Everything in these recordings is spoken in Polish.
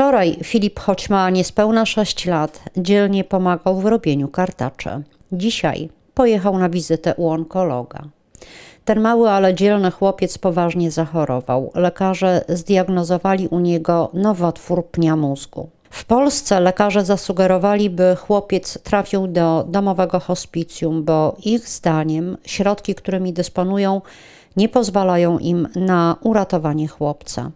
Wczoraj Filip, choć ma niespełna 6 lat, dzielnie pomagał w robieniu kartaczy. Dzisiaj pojechał na wizytę u onkologa. Ten mały, ale dzielny chłopiec poważnie zachorował. Lekarze zdiagnozowali u niego nowotwór pnia mózgu. W Polsce lekarze zasugerowali, by chłopiec trafił do domowego hospicjum, bo ich zdaniem środki, którymi dysponują, nie pozwalają im na uratowanie chłopca.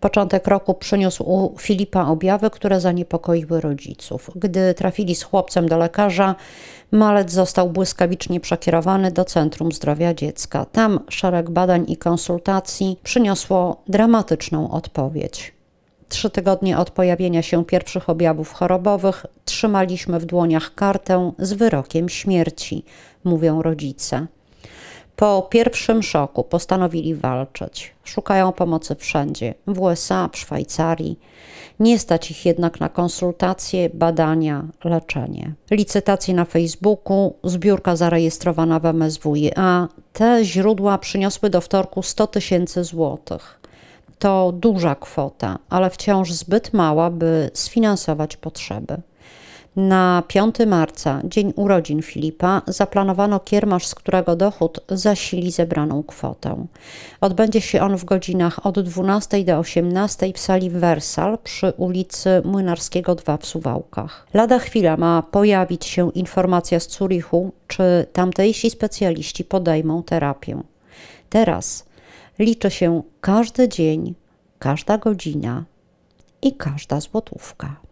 Początek roku przyniósł u Filipa objawy, które zaniepokoiły rodziców. Gdy trafili z chłopcem do lekarza, malec został błyskawicznie przekierowany do Centrum Zdrowia Dziecka. Tam szereg badań i konsultacji przyniosło dramatyczną odpowiedź. Trzy tygodnie od pojawienia się pierwszych objawów chorobowych trzymaliśmy w dłoniach kartę z wyrokiem śmierci, mówią rodzice. Po pierwszym szoku postanowili walczyć. Szukają pomocy wszędzie w USA, w Szwajcarii. Nie stać ich jednak na konsultacje, badania, leczenie. Licytacje na Facebooku, zbiórka zarejestrowana w MSWiA. Te źródła przyniosły do wtorku 100 tysięcy złotych. To duża kwota, ale wciąż zbyt mała, by sfinansować potrzeby. Na 5 marca, dzień urodzin Filipa, zaplanowano kiermasz, z którego dochód zasili zebraną kwotę. Odbędzie się on w godzinach od 12 do 18 w sali Wersal przy ulicy Młynarskiego 2 w Suwałkach. Lada chwila ma pojawić się informacja z Curichu, czy tamtejsi specjaliści podejmą terapię. Teraz liczy się każdy dzień, każda godzina i każda złotówka.